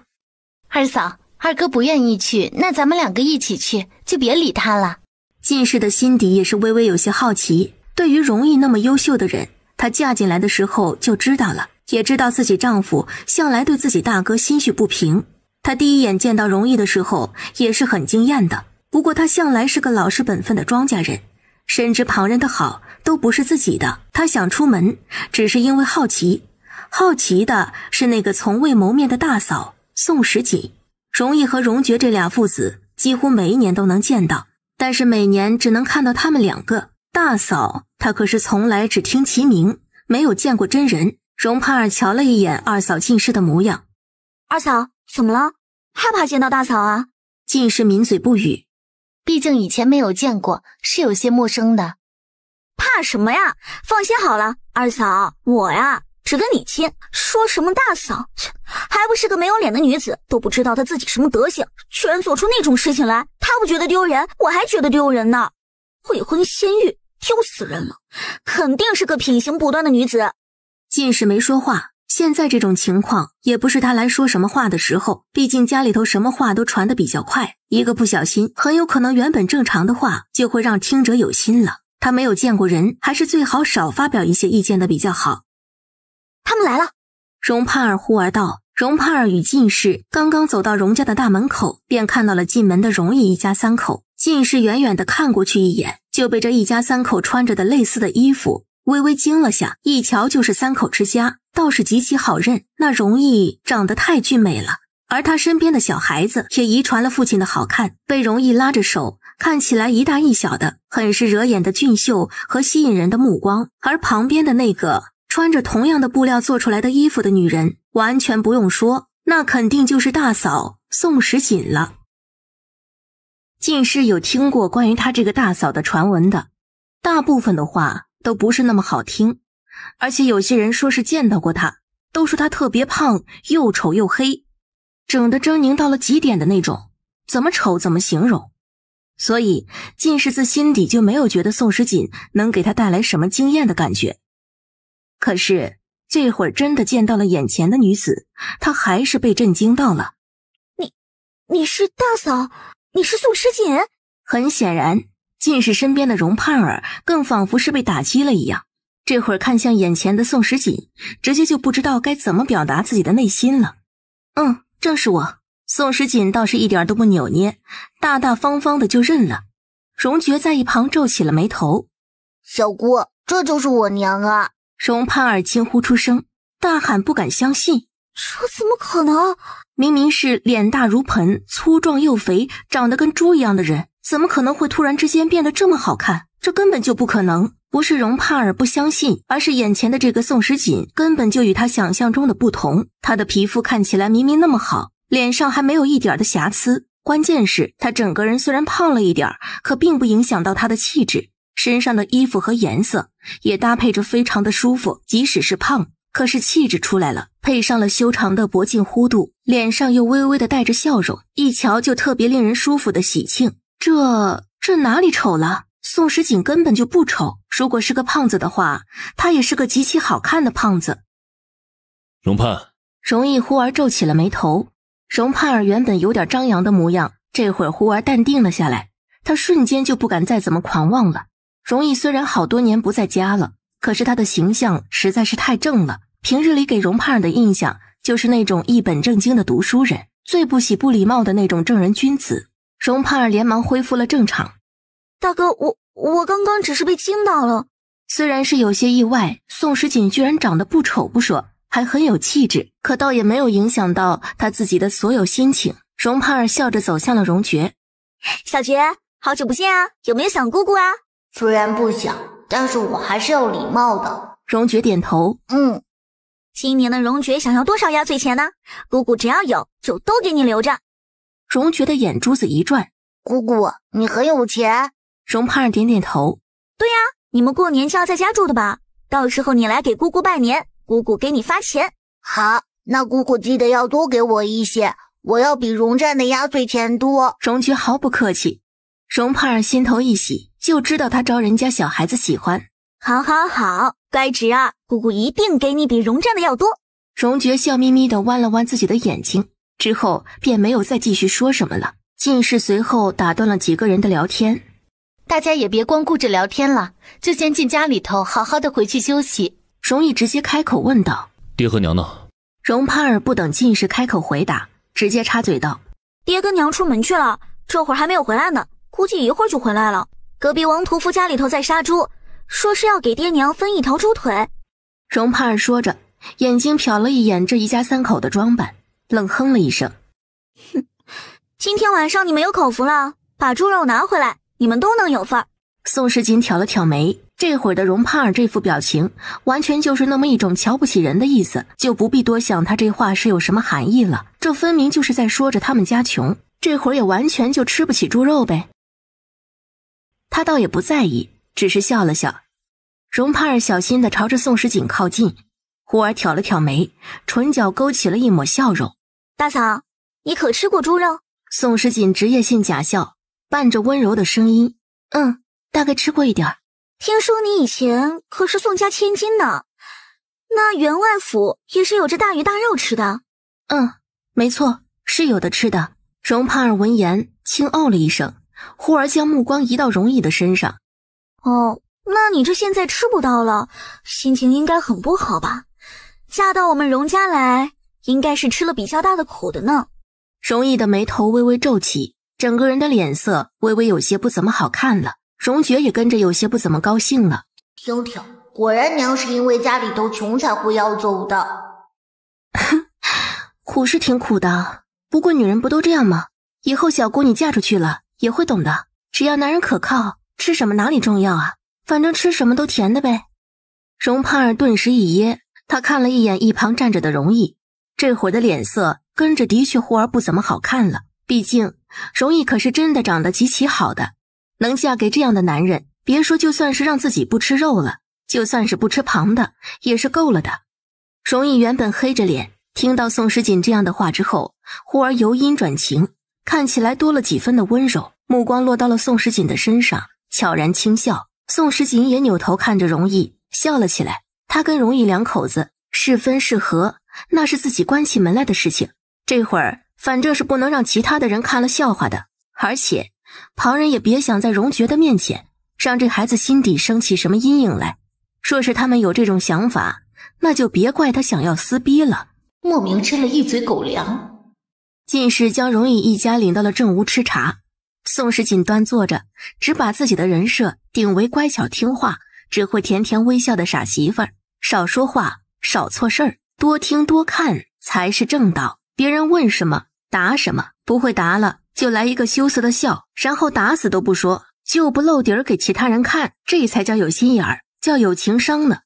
二嫂，二哥不愿意去，那咱们两个一起去，就别理他了。近氏的心底也是微微有些好奇，对于容易那么优秀的人，她嫁进来的时候就知道了。也知道自己丈夫向来对自己大哥心绪不平。她第一眼见到容易的时候也是很惊艳的。不过她向来是个老实本分的庄稼人，深知旁人的好都不是自己的。她想出门，只是因为好奇。好奇的是那个从未谋面的大嫂宋时锦。容易和荣爵这俩父子几乎每一年都能见到，但是每年只能看到他们两个。大嫂，她可是从来只听其名，没有见过真人。容帕儿瞧了一眼二嫂近视的模样，二嫂怎么了？害怕见到大嫂啊？近视抿嘴不语，毕竟以前没有见过，是有些陌生的。怕什么呀？放心好了，二嫂，我呀只跟你亲，说什么大嫂，切，还不是个没有脸的女子，都不知道她自己什么德行，居然做出那种事情来，她不觉得丢人，我还觉得丢人呢。未婚先孕，丢死人了，肯定是个品行不端的女子。靳氏没说话。现在这种情况也不是他来说什么话的时候。毕竟家里头什么话都传的比较快，一个不小心，很有可能原本正常的话就会让听者有心了。他没有见过人，还是最好少发表一些意见的比较好。他们来了，荣盼儿忽而道。荣盼儿与进士刚刚走到荣家的大门口，便看到了进门的荣义一家三口。进士远远的看过去一眼，就被这一家三口穿着的类似的衣服。微微惊了下，一瞧就是三口之家，倒是极其好认。那容易长得太俊美了，而他身边的小孩子也遗传了父亲的好看，被容易拉着手，看起来一大一小的，很是惹眼的俊秀和吸引人的目光。而旁边的那个穿着同样的布料做出来的衣服的女人，完全不用说，那肯定就是大嫂宋时锦了。进士有听过关于他这个大嫂的传闻的，大部分的话。都不是那么好听，而且有些人说是见到过他，都说他特别胖，又丑又黑，整得狰狞到了极点的那种，怎么丑怎么形容。所以靳世子心底就没有觉得宋时锦能给他带来什么惊艳的感觉。可是这会儿真的见到了眼前的女子，他还是被震惊到了。你，你是大嫂？你是宋时锦？很显然。近视身边的容盼儿更仿佛是被打击了一样，这会儿看向眼前的宋时锦，直接就不知道该怎么表达自己的内心了。嗯，正是我。宋时锦倒是一点都不扭捏，大大方方的就认了。容爵在一旁皱起了眉头。小姑，这就是我娘啊！荣盼儿惊呼出声，大喊不敢相信，这怎么可能？明明是脸大如盆、粗壮又肥、长得跟猪一样的人。怎么可能会突然之间变得这么好看？这根本就不可能！不是容帕尔不相信，而是眼前的这个宋时锦根本就与他想象中的不同。他的皮肤看起来明明那么好，脸上还没有一点的瑕疵。关键是，他整个人虽然胖了一点儿，可并不影响到他的气质。身上的衣服和颜色也搭配着非常的舒服。即使是胖，可是气质出来了，配上了修长的脖颈弧度，脸上又微微的带着笑容，一瞧就特别令人舒服的喜庆。这这哪里丑了？宋时锦根本就不丑。如果是个胖子的话，他也是个极其好看的胖子。荣盼，容易忽而皱起了眉头。荣盼儿原本有点张扬的模样，这会儿忽而淡定了下来。他瞬间就不敢再怎么狂妄了。容易虽然好多年不在家了，可是他的形象实在是太正了。平日里给荣盼儿的印象就是那种一本正经的读书人，最不喜不礼貌的那种正人君子。荣盼儿连忙恢复了正常，大哥，我我刚刚只是被惊到了，虽然是有些意外，宋时锦居然长得不丑不说，还很有气质，可倒也没有影响到他自己的所有心情。荣盼儿笑着走向了荣爵，小爵，好久不见啊，有没有想姑姑啊？虽然不想，但是我还是要礼貌的。荣爵点头，嗯，今年的荣爵想要多少压岁钱呢？姑姑只要有，就都给你留着。荣爵的眼珠子一转，姑姑，你很有钱。荣胖儿点点头，对呀，你们过年就要在家住的吧？到时候你来给姑姑拜年，姑姑给你发钱。好，那姑姑记得要多给我一些，我要比荣湛的压岁钱多。荣爵毫不客气。荣胖儿心头一喜，就知道他招人家小孩子喜欢。好好好，乖侄儿，姑姑一定给你比荣湛的要多。荣爵笑眯眯地弯了弯自己的眼睛。之后便没有再继续说什么了。进士随后打断了几个人的聊天，大家也别光顾着聊天了，就先进家里头，好好的回去休息。荣毅直接开口问道：“爹和娘呢？”荣盼儿不等进士开口回答，直接插嘴道：“爹跟娘出门去了，这会儿还没有回来呢，估计一会儿就回来了。隔壁王屠夫家里头在杀猪，说是要给爹娘分一条猪腿。”荣盼儿说着，眼睛瞟了一眼这一家三口的装扮。冷哼了一声，哼，今天晚上你们有口福了，把猪肉拿回来，你们都能有份儿。宋时锦挑了挑眉，这会儿的荣胖儿这副表情，完全就是那么一种瞧不起人的意思，就不必多想他这话是有什么含义了，这分明就是在说着他们家穷，这会儿也完全就吃不起猪肉呗。他倒也不在意，只是笑了笑。荣胖儿小心地朝着宋时锦靠近。忽而挑了挑眉，唇角勾起了一抹笑容。大嫂，你可吃过猪肉？宋时锦职业性假笑，伴着温柔的声音：“嗯，大概吃过一点儿。听说你以前可是宋家千金呢，那员外府也是有着大鱼大肉吃的。”“嗯，没错，是有的吃的。”容盼儿闻言轻哦了一声，忽而将目光移到容易的身上。“哦，那你这现在吃不到了，心情应该很不好吧？”嫁到我们荣家来，应该是吃了比较大的苦的呢。荣毅的眉头微微皱起，整个人的脸色微微有些不怎么好看了。荣爵也跟着有些不怎么高兴了。听听，果然娘是因为家里都穷才会要走的。哼，苦是挺苦的，不过女人不都这样吗？以后小姑你嫁出去了也会懂的。只要男人可靠，吃什么哪里重要啊？反正吃什么都甜的呗。荣盼儿顿时一噎。他看了一眼一旁站着的容易，这会儿的脸色跟着的确忽而不怎么好看了。毕竟，容易可是真的长得极其好的，能嫁给这样的男人，别说就算是让自己不吃肉了，就算是不吃旁的，也是够了的。容易原本黑着脸，听到宋时锦这样的话之后，忽而由阴转晴，看起来多了几分的温柔，目光落到了宋时锦的身上，悄然轻笑。宋时锦也扭头看着容易，笑了起来。他跟荣毅两口子是分是合，那是自己关起门来的事情。这会儿反正是不能让其他的人看了笑话的，而且旁人也别想在荣爵的面前让这孩子心底生起什么阴影来。若是他们有这种想法，那就别怪他想要撕逼了。莫名吃了一嘴狗粮，进氏将荣毅一家领到了正屋吃茶。宋氏锦端坐着，只把自己的人设定为乖巧听话、只会甜甜微笑的傻媳妇儿。少说话，少错事儿，多听多看才是正道。别人问什么，答什么。不会答了，就来一个羞涩的笑，然后打死都不说，就不露底儿给其他人看。这才叫有心眼儿，叫有情商呢。